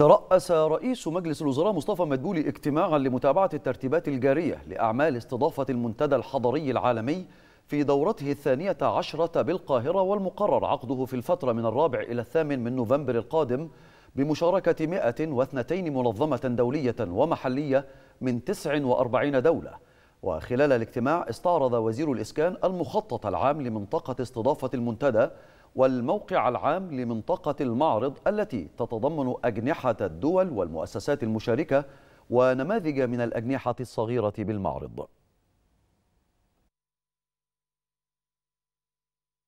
ترأس رئيس مجلس الوزراء مصطفى مدبولي اجتماعا لمتابعة الترتيبات الجارية لأعمال استضافة المنتدى الحضري العالمي في دورته الثانية عشرة بالقاهرة والمقرر عقده في الفترة من الرابع إلى الثامن من نوفمبر القادم بمشاركة 102 منظمة دولية ومحلية من 49 دولة وخلال الاجتماع استعرض وزير الإسكان المخطط العام لمنطقة استضافة المنتدى والموقع العام لمنطقة المعرض التي تتضمن أجنحة الدول والمؤسسات المشاركة ونماذج من الأجنحة الصغيرة بالمعرض